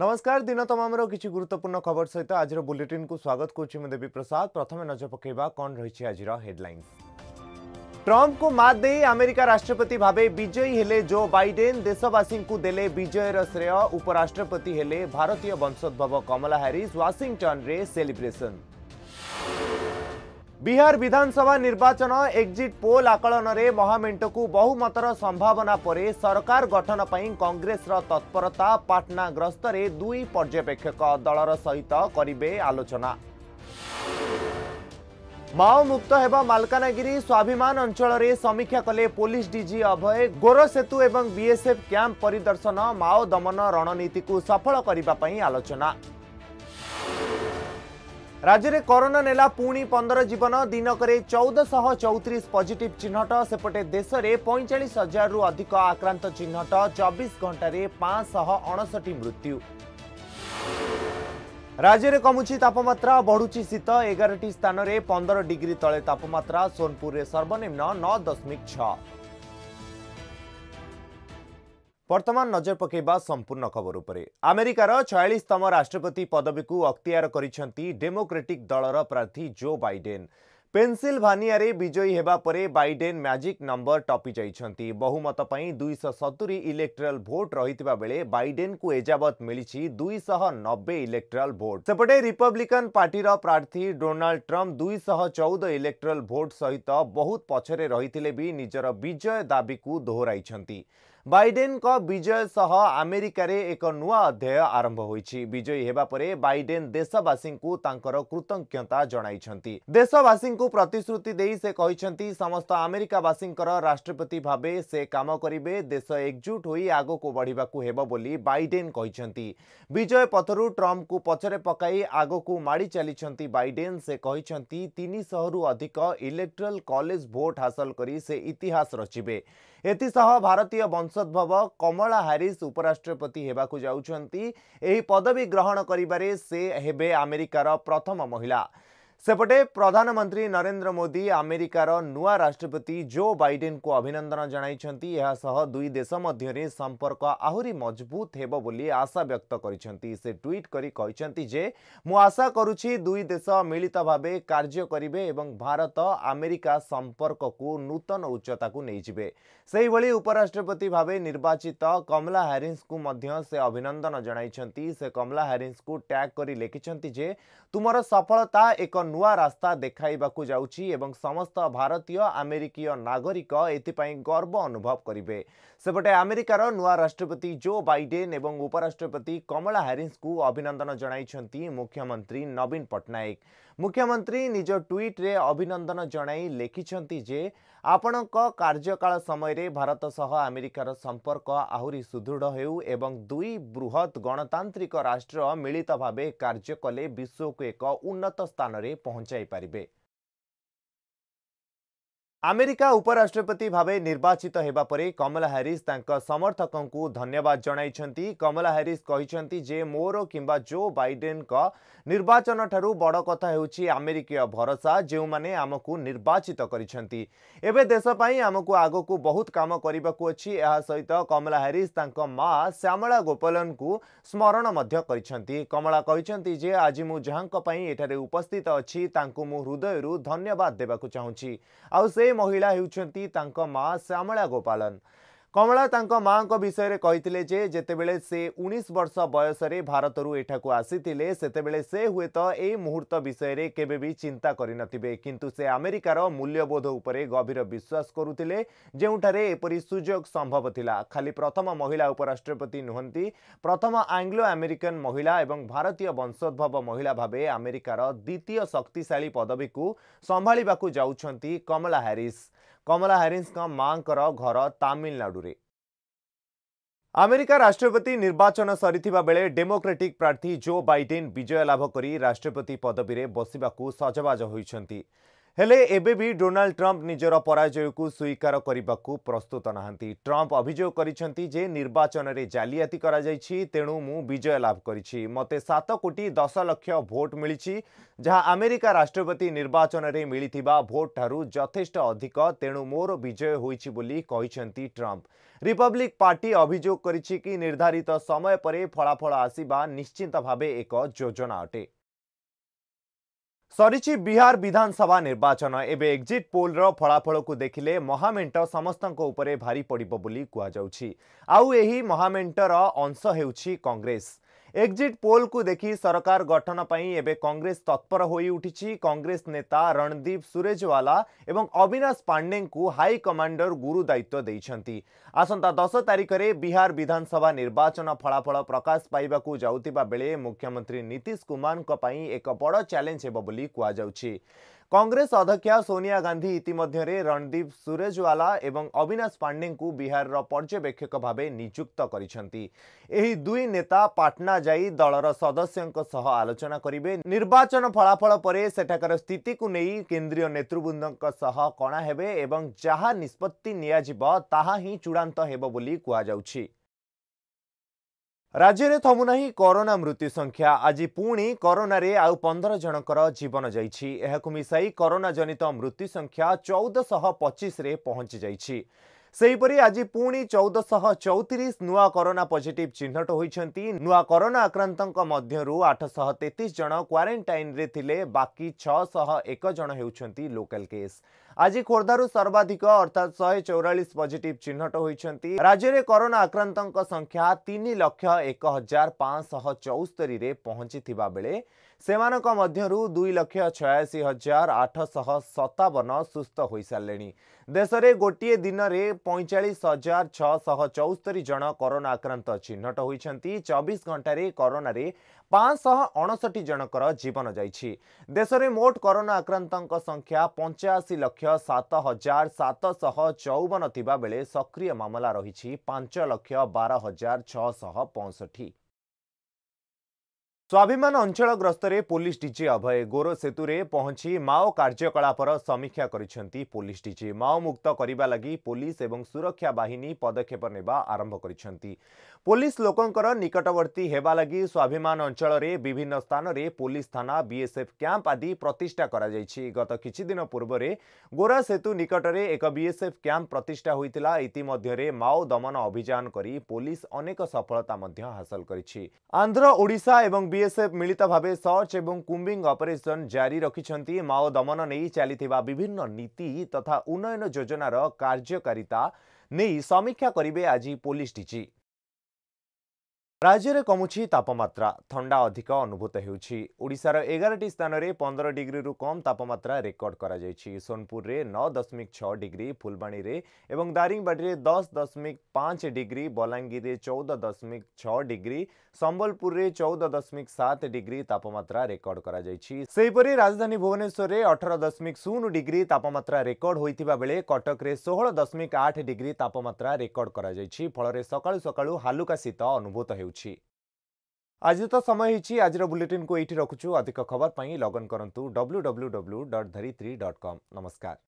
ନମସ୍କାର ଦିନ ତମାମର କିଛି ଗୁରୁତ୍ୱପୂର୍ଣ୍ଣ ଖବର ସହିତ ଆଜିର ବୁଲେଟିନ୍କୁ ସ୍ୱାଗତ କରୁଛି ମୁଁ ଦେବୀ ପ୍ରସାଦ ପ୍ରଥମେ ନଜର ପକାଇବା କ'ଣ ରହିଛି ଆଜିର ହେଡ୍ଲାଇନ୍ ଟ୍ରମ୍ପଙ୍କୁ ମାତ ଦେଇ ଆମେରିକା ରାଷ୍ଟ୍ରପତି ଭାବେ ବିଜୟୀ ହେଲେ ଜୋ ବାଇଡେନ୍ ଦେଶବାସୀଙ୍କୁ ଦେଲେ ବିଜୟର ଶ୍ରେୟ ଉପରାଷ୍ଟ୍ରପତି ହେଲେ ଭାରତୀୟ ବଂଶୋଦ୍ଭବ କମଲା ହାରିସ୍ ୱାଶିଂଟନ୍ରେ ସେଲିବ୍ରେସନ୍ बिहार विधानसभा निर्वाचन एक्जिट पोल आकलन आकलनले महामेन्टको को र संभावना परे सरकार गठन पनि कङ्ग्रेस र तत्परता ग्रस्त गस्तले दुई पर्यवेक्षक दल सहित गरे आलोचना मुक्त हे मालकानगिरी स्वाभिमान अंचल अञ्चल समीक्षा कले पुलिस डजि अभय सेतु गोरसेतु बीएसएफ क्याम्प परिदर्शन माओ दमन रणनीति को सफल गर्ने आलोचना ରାଜ୍ୟରେ କରୋନା ନେଲା ପୁଣି ପନ୍ଦର ଜୀବନ ଦିନକରେ ଚଉଦଶହ ଚଉତିରିଶ ପଜିଟିଭ୍ ଚିହ୍ନଟ ସେପଟେ ଦେଶରେ ପଇଁଚାଳିଶ ହଜାରରୁ ଅଧିକ ଆକ୍ରାନ୍ତ ଚିହ୍ନଟ ଚବିଶ ଘଣ୍ଟାରେ ପାଞ୍ଚଶହ ଅଣଷଠି ମୃତ୍ୟୁ ରାଜ୍ୟରେ କମୁଛି ତାପମାତ୍ରା ବଢ଼ୁଛି ଶୀତ ଏଗାରଟି ସ୍ଥାନରେ ପନ୍ଦର ଡିଗ୍ରୀ ତଳେ ତାପମାତ୍ରା ସୋନପୁରରେ ସର୍ବନିମ୍ନ ନଅ ଦଶମିକ ଛଅ ବର୍ତ୍ତମାନ ନଜର ପକାଇବା ସମ୍ପୂର୍ଣ୍ଣ ଖବର ଉପରେ ଆମେରିକାର ଛୟାଳିଶତମ ରାଷ୍ଟ୍ରପତି ପଦବୀକୁ ଅକ୍ତିଆର କରିଛନ୍ତି ଡେମୋକ୍ରେଟିକ୍ ଦଳର ପ୍ରାର୍ଥୀ ଜୋ ବାଇଡେନ୍ ପେନ୍ସିଲଭାନିଆରେ ବିଜୟୀ ହେବା ପରେ ବାଇଡେନ୍ ମ୍ୟାଜିକ୍ ନମ୍ବର ଟପି ଯାଇଛନ୍ତି ବହୁମତ ପାଇଁ ଦୁଇଶହ ସତୁରି ଇଲେକ୍ଟ୍ରାଲ ଭୋଟ୍ ରହିଥିବା ବେଳେ ବାଇଡେନ୍ଙ୍କୁ ଏଯାବତ୍ ମିଳିଛି ଦୁଇଶହ ନବେ ଇଲେକ୍ଟ୍ରାଲ ଭୋଟ୍ ସେପଟେ ରିପବ୍ଲିକାନ୍ ପାର୍ଟିର ପ୍ରାର୍ଥୀ ଡୋନାଲ୍ଡ ଟ୍ରମ୍ପ ଦୁଇଶହ ଚଉଦ ଇଲେକ୍ଟ୍ରାଲ ଭୋଟ୍ ସହିତ ବହୁତ ପଛରେ ରହିଥିଲେ ବି ନିଜର ବିଜୟ ଦାବିକୁ ଦୋହରାଇଛନ୍ତି ବାଇଡେନ୍ଙ୍କ ବିଜୟ ସହ ଆମେରିକାରେ ଏକ ନୂଆ ଅଧ୍ୟାୟ ଆରମ୍ଭ ହୋଇଛି ବିଜୟୀ ହେବା ପରେ ବାଇଡେନ୍ ଦେଶବାସୀଙ୍କୁ ତାଙ୍କର କୃତଜ୍ଞତା ଜଣାଇଛନ୍ତି ଦେଶବାସୀଙ୍କୁ ପ୍ରତିଶ୍ରୁତି ଦେଇ ସେ କହିଛନ୍ତି ସମସ୍ତ ଆମେରିକାବାସୀଙ୍କର ରାଷ୍ଟ୍ରପତି ଭାବେ ସେ କାମ କରିବେ ଦେଶ ଏକଜୁଟ ହୋଇ ଆଗକୁ ବଢ଼ିବାକୁ ହେବ ବୋଲି ବାଇଡେନ୍ କହିଛନ୍ତି ବିଜୟ ପଥରୁ ଟ୍ରମ୍ପଙ୍କୁ ପଛରେ ପକାଇ ଆଗକୁ ମାଡ଼ି ଚାଲିଛନ୍ତି ବାଇଡେନ୍ ସେ କହିଛନ୍ତି ତିନିଶହରୁ ଅଧିକ ଇଲେକ୍ଟ୍ରାଲ କଲେଜ ଭୋଟ ହାସଲ କରି ସେ ଇତିହାସ ରଚିବେ ଏଥିସହ ଭାରତୀୟ ବଂଶ ସଂସଦ ଭବ କମଳା ହାରିସ୍ ଉପରାଷ୍ଟ୍ରପତି ହେବାକୁ ଯାଉଛନ୍ତି ଏହି ପଦବୀ ଗ୍ରହଣ କରିବାରେ ସେ ହେବେ ଆମେରିକାର ପ୍ରଥମ ମହିଳା सेपटे प्रधानमंत्री नरेंद्र मोदी आमेरिकार नुआ राष्ट्रपति जो बैडेन को अभिनंदन जनसह दुई देश मध्य संपर्क आहरी मजबूत हो आशा व्यक्त करीट मु आशा करुच्ची दुई देश मिलित भाव कार्य करे और भारत आमेरिका संपर्क को नूतन उच्चता को नहीं उपराष्ट्रपति भाव निर्वाचित कमला हारिस् से अभिनंदन जन से कमला हारिस् टैग कर लिखिंटे तुम सफलता एक ନୂଆ ରାସ୍ତା ଦେଖାଇବାକୁ ଯାଉଛି ଏବଂ ସମସ୍ତ ଭାରତୀୟ ଆମେରିକୀୟ ନାଗରିକ ଏଥିପାଇଁ ଗର୍ବ ଅନୁଭବ କରିବେ ସେପଟେ ଆମେରିକାର ନୂଆ ରାଷ୍ଟ୍ରପତି ଜୋ ବାଇଡେନ୍ ଏବଂ ଉପରାଷ୍ଟ୍ରପତି କମଳା ହାରିସ୍ଙ୍କୁ ଅଭିନନ୍ଦନ ଜଣାଇଛନ୍ତି ମୁଖ୍ୟମନ୍ତ୍ରୀ ନବୀନ ପଟ୍ଟନାୟକ ମୁଖ୍ୟମନ୍ତ୍ରୀ ନିଜ ଟ୍ୱିଟ୍ରେ ଅଭିନନ୍ଦନ ଜଣାଇ ଲେଖିଛନ୍ତି ଯେ ଆପଣଙ୍କ କାର୍ଯ୍ୟକାଳ ସମୟରେ ଭାରତ ସହ ଆମେରିକାର ସମ୍ପର୍କ ଆହୁରି ସୁଦୃଢ଼ ହେଉ ଏବଂ ଦୁଇ ବୃହତ୍ ଗଣତାନ୍ତ୍ରିକ ରାଷ୍ଟ୍ର ମିଳିତ ଭାବେ କାର୍ଯ୍ୟ କଲେ ବିଶ୍ୱକୁ ଏକ ଉନ୍ନତ ସ୍ଥାନରେ ପହଞ୍ଚାଇ ପାରିବେ ଆମେରିକା ଉପରାଷ୍ଟ୍ରପତି ଭାବେ ନିର୍ବାଚିତ ହେବା ପରେ କମଲା ହାରିସ୍ ତାଙ୍କ ସମର୍ଥକଙ୍କୁ ଧନ୍ୟବାଦ ଜଣାଇଛନ୍ତି କମଲା ହାରିସ୍ କହିଛନ୍ତି ଯେ ମୋର କିମ୍ବା ଜୋ ବାଇଡେନ୍ଙ୍କ ନିର୍ବାଚନଠାରୁ ବଡ଼ କଥା ହେଉଛି ଆମେରିକୀୟ ଭରସା ଯେଉଁମାନେ ଆମକୁ ନିର୍ବାଚିତ କରିଛନ୍ତି ଏବେ ଦେଶ ପାଇଁ ଆମକୁ ଆଗକୁ ବହୁତ କାମ କରିବାକୁ ଅଛି ଏହା ସହିତ କମଲା ହାରିସ୍ ତାଙ୍କ ମା ଶ୍ୟାମଳା ଗୋପଲନଙ୍କୁ ସ୍ମରଣ ମଧ୍ୟ କରିଛନ୍ତି କମଳା କହିଛନ୍ତି ଯେ ଆଜି ମୁଁ ଯାହାଙ୍କ ପାଇଁ ଏଠାରେ ଉପସ୍ଥିତ ଅଛି ତାଙ୍କୁ ମୁଁ ହୃଦୟରୁ ଧନ୍ୟବାଦ ଦେବାକୁ ଚାହୁଁଛି ଆଉ ସେ ମହିଳା ହେଉଛନ୍ତି ତାଙ୍କ ମା ଶ୍ୟାମଳା ଗୋପାଳନ କମଳା ତାଙ୍କ ମାଆଙ୍କ ବିଷୟରେ କହିଥିଲେ ଯେ ଯେତେବେଳେ ସେ ଉଣେଇଶ ବର୍ଷ ବୟସରେ ଭାରତରୁ ଏଠାକୁ ଆସିଥିଲେ ସେତେବେଳେ ସେ ହୁଏତ ଏହି ମୁହୂର୍ତ୍ତ ବିଷୟରେ କେବେ ବି ଚିନ୍ତା କରିନଥିବେ କିନ୍ତୁ ସେ ଆମେରିକାର ମୂଲ୍ୟବୋଧ ଉପରେ ଗଭୀର ବିଶ୍ୱାସ କରୁଥିଲେ ଯେଉଁଠାରେ ଏପରି ସୁଯୋଗ ସମ୍ଭବ ଥିଲା ଖାଲି ପ୍ରଥମ ମହିଳା ଉପରାଷ୍ଟ୍ରପତି ନୁହନ୍ତି ପ୍ରଥମ ଆଙ୍ଗ୍ଲୋ ଆମେରିକାନ୍ ମହିଳା ଏବଂ ଭାରତୀୟ ବଂଶୋଦ୍ଭବ ମହିଳା ଭାବେ ଆମେରିକାର ଦ୍ୱିତୀୟ ଶକ୍ତିଶାଳୀ ପଦବୀକୁ ସମ୍ଭାଳିବାକୁ ଯାଉଛନ୍ତି କମଳା ହାରିସ୍ କମଲା ହାରିସ୍ଙ୍କ ମାଙ୍କର ଘର ତାମିଲନାଡୁରେ ଆମେରିକା ରାଷ୍ଟ୍ରପତି ନିର୍ବାଚନ ସରିଥିବା ବେଳେ ଡେମୋକ୍ରାଟିକ୍ ପ୍ରାର୍ଥୀ ଜୋ ବାଇଡେନ୍ ବିଜୟ ଲାଭ କରି ରାଷ୍ଟ୍ରପତି ପଦବୀରେ ବସିବାକୁ ସଜବାଜ ହୋଇଛନ୍ତି ହେଲେ ଏବେ ବି ଡୋନାଲ୍ଡ ଟ୍ରମ୍ପ ନିଜର ପରାଜୟକୁ ସ୍ୱୀକାର କରିବାକୁ ପ୍ରସ୍ତୁତ ନାହାନ୍ତି ଟ୍ରମ୍ପ ଅଭିଯୋଗ କରିଛନ୍ତି ଯେ ନିର୍ବାଚନରେ ଜାଲିଆତି କରାଯାଇଛି ତେଣୁ ମୁଁ ବିଜୟ ଲାଭ କରିଛି ମୋତେ ସାତ କୋଟି ଦଶ ଲକ୍ଷ ଭୋଟ ମିଳିଛି ଯାହା ଆମେରିକା ରାଷ୍ଟ୍ରପତି ନିର୍ବାଚନରେ ମିଳିଥିବା ଭୋଟ ଠାରୁ ଯଥେଷ୍ଟ ଅଧିକ ତେଣୁ ମୋର ବିଜୟ ହୋଇଛି ବୋଲି କହିଛନ୍ତି ଟ୍ରମ୍ପ ରିପବ୍ଲିକ୍ ପାର୍ଟି ଅଭିଯୋଗ କରିଛି କି ନିର୍ଦ୍ଧାରିତ ସମୟ ପରେ ଫଳାଫଳ ଆସିବା ନିଶ୍ଚିତ ଭାବେ ଏକ ଯୋଜନା ଅଟେ सोरिची बिहार विधानसभा निर्वाचन एबे एग्जिट पोल रो फळाफळा कु देखिले महामेंटो समस्तन को उपरे भारी पडिबो बोली कुआ जाऊची आउ एही महामेंटो र अंश हेउची कांग्रेस ଏକ୍ଜିଟ୍ ପୋଲ୍କୁ ଦେଖି ସରକାର ଗଠନ ପାଇଁ ଏବେ କଂଗ୍ରେସ ତତ୍ପର ହୋଇଉଠିଛି କଂଗ୍ରେସ ନେତା ରଣଦୀପ ସୁରେଜୱାଲା ଏବଂ ଅବିନାଶ ପାଣ୍ଡେଙ୍କୁ ହାଇକମାଣ୍ଡର ଗୁରୁ ଦାୟିତ୍ୱ ଦେଇଛନ୍ତି ଆସନ୍ତା ଦଶ ତାରିଖରେ ବିହାର ବିଧାନସଭା ନିର୍ବାଚନ ଫଳାଫଳ ପ୍ରକାଶ ପାଇବାକୁ ଯାଉଥିବା ବେଳେ ମୁଖ୍ୟମନ୍ତ୍ରୀ ନୀତିଶ କୁମାରଙ୍କ ପାଇଁ ଏକ ବଡ଼ ଚ୍ୟାଲେଞ୍ଜ ହେବ ବୋଲି କୁହାଯାଉଛି କଂଗ୍ରେସ ଅଧ୍ୟକ୍ଷା ସୋନିଆ ଗାନ୍ଧୀ ଇତିମଧ୍ୟରେ ରଣଦୀପ ସୁରେଜୱାଲା ଏବଂ ଅବିନାଶ ପାଣ୍ଡେଙ୍କୁ ବିହାରର ପର୍ଯ୍ୟବେକ୍ଷକ ଭାବେ ନିଯୁକ୍ତ କରିଛନ୍ତି ଏହି ଦୁଇ ନେତା ପାଟନା ଯାଇ ଦଳର ସଦସ୍ୟଙ୍କ ସହ ଆଲୋଚନା କରିବେ ନିର୍ବାଚନ ଫଳାଫଳ ପରେ ସେଠାକାର ସ୍ଥିତିକୁ ନେଇ କେନ୍ଦ୍ରୀୟ ନେତୃବୃନ୍ଦଙ୍କ ସହ କ'ଣ ହେବେ ଏବଂ ଯାହା ନିଷ୍ପତ୍ତି ନିଆଯିବ ତାହା ହିଁ ଚୂଡ଼ାନ୍ତ ହେବ ବୋଲି କୁହାଯାଉଛି ରାଜ୍ୟରେ ଥମୁନାହିଁ କରୋନା ମୃତ୍ୟୁ ସଂଖ୍ୟା ଆଜି ପୁଣି କରୋନାରେ ଆଉ ପନ୍ଦର ଜଣଙ୍କର ଜୀବନ ଯାଇଛି ଏହାକୁ ମିଶାଇ କରୋନା ଜନିତ ମୃତ୍ୟୁ ସଂଖ୍ୟା ଚଉଦଶହ ପଚିଶରେ ପହଞ୍ଚି ଯାଇଛି ସେହିପରି ଆଜି ପୁଣି ଚଉଦଶହ ଚଉତିରିଶ ନୂଆ କରୋନା ପଜିଟିଭ୍ ଚିହ୍ନଟ ହୋଇଛନ୍ତି ନୂଆ କରୋନା ଆକ୍ରାନ୍ତଙ୍କ ମଧ୍ୟରୁ ଆଠଶହ ତେତିଶ ଜଣ କ୍ୱାରେଣ୍ଟାଇନ୍ରେ ଥିଲେ ବାକି ଛଅଶହ ଏକ ଜଣ ହେଉଛନ୍ତି ଲୋକାଲ୍ କେସ୍ आज खोर्धारु सर्वाधिक अर्थात् शौरा चिह्न करना आक्रान्त एक हजार पाँच शौस्तरी पहचिता बेला मध्य दुई लक्ष छ आठश सतावन सुस्थि देशले पैँचाइ हजार छ जन कोरोना आक्रान्त चिह्न चबिश घन्टा कोरोना ପାଞ୍ଚଶହ ଅଣଷଠି ଜଣଙ୍କର ଜୀବନ ଯାଇଛି ଦେଶରେ ମୋଟ କରୋନା ଆକ୍ରାନ୍ତଙ୍କ ସଂଖ୍ୟା ପଞ୍ଚାଅଶୀ ଲକ୍ଷ ସାତ ହଜାର ସାତଶହ ଚଉବନ ଥିବାବେଳେ ସକ୍ରିୟ ମାମଲା ରହିଛି ପାଞ୍ଚ ଲକ୍ଷ ବାର ହଜାର ଛଅଶହ ପଞ୍ଚଷଠି ସ୍ୱାଭିମାନ ଅଞ୍ଚଳ ଗ୍ରସ୍ତରେ ପୋଲିସ ଡିଜି ଅଭୟ ଗୋର ସେତୁରେ ପହଞ୍ଚି ମାଓ କାର୍ଯ୍ୟକଳାପର ସମୀକ୍ଷା କରିଛନ୍ତି ପୋଲିସ ଡିଜି ମାଓମୁକ୍ତ କରିବା ଲାଗି ପୋଲିସ ଏବଂ ସୁରକ୍ଷା ବାହିନୀ ପଦକ୍ଷେପ ନେବା ଆରମ୍ଭ କରିଛନ୍ତି ପୋଲିସ ଲୋକଙ୍କର ନିକଟବର୍ତ୍ତୀ ହେବା ଲାଗି ସ୍ୱାଭିମାନ ଅଞ୍ଚଳରେ ବିଭିନ୍ନ ସ୍ଥାନରେ ପୋଲିସ ଥାନା ବିଏସ୍ଏଫ୍ କ୍ୟାମ୍ପ ଆଦି ପ୍ରତିଷ୍ଠା କରାଯାଇଛି ଗତ କିଛିଦିନ ପୂର୍ବରେ ଗୋରା ସେତୁ ନିକଟରେ ଏକ ବିଏସ୍ଏଫ୍ କ୍ୟାମ୍ପ ପ୍ରତିଷ୍ଠା ହୋଇଥିଲା ଇତିମଧ୍ୟରେ ମାଓ ଦମନ ଅଭିଯାନ କରି ପୋଲିସ ଅନେକ ସଫଳତା ମଧ୍ୟ ହାସଲ କରିଛି ଆନ୍ଧ୍ର ଓଡ଼ିଶା ଏବଂ ବି বিএসএফ মিলিত ভাবে সর্চ এবং কুম্বিং অপরেসন জারি রাখি মাও দমন নেই চালি বিভিন্ন নীতি তথা উন্নয়ন যোজনার কার্যকারিতা নেই সমীক্ষা করবে আজ পুলিশ ডিজি ରାଜ୍ୟରେ କମୁଛି ତାପମାତ୍ରା ଥଣ୍ଡା ଅଧିକ ଅନୁଭୂତ ହେଉଛି ଓଡ଼ିଶାର ଏଗାରଟି ସ୍ଥାନରେ ପନ୍ଦର ଡିଗ୍ରୀରୁ କମ୍ ତାପମାତ୍ରା ରେକର୍ଡ କରାଯାଇଛି ସୋନପୁରରେ ନଅ ଦଶମିକ ଛଅ ଡିଗ୍ରୀ ଫୁଲବାଣୀରେ ଏବଂ ଦାରିଙ୍ଗବାଡ଼ିରେ ଦଶ ଦଶମିକ ପାଞ୍ଚ ଡିଗ୍ରୀ ବଲାଙ୍ଗୀରରେ ଚଉଦ ଦଶମିକ ଛଅ ଡିଗ୍ରୀ ସମ୍ବଲପୁରରେ ଚଉଦ ଦଶମିକ ସାତ ଡିଗ୍ରୀ ତାପମାତ୍ରା ରେକର୍ଡ କରାଯାଇଛି ସେହିପରି ରାଜଧାନୀ ଭୁବନେଶ୍ୱରରେ ଅଠର ଦଶମିକ ଶୂନ ଡିଗ୍ରୀ ତାପମାତ୍ରା ରେକର୍ଡ ହୋଇଥିବା ବେଳେ କଟକରେ ଷୋହଳ ଦଶମିକ ଆଠ ଡିଗ୍ରୀ ତାପମାତ୍ରା ରେକର୍ଡ କରାଯାଇଛି ଫଳରେ ସକାଳୁ ସକାଳୁ ହାଲୁକା ଶୀତ ଅନୁଭୂତ ହେଉଛି କରାଯାଉଛି ଆଜି ତ ସମୟ ହେଇଛି ଆଜିର ବୁଲେଟିନ୍କୁ ଏଇଠି ରଖୁଛୁ ଅଧିକ ଖବର ପାଇଁ ଲଗ୍ଅନ୍ କରନ୍ତୁ W W W dot Dharitri dot com ନମସ୍କାର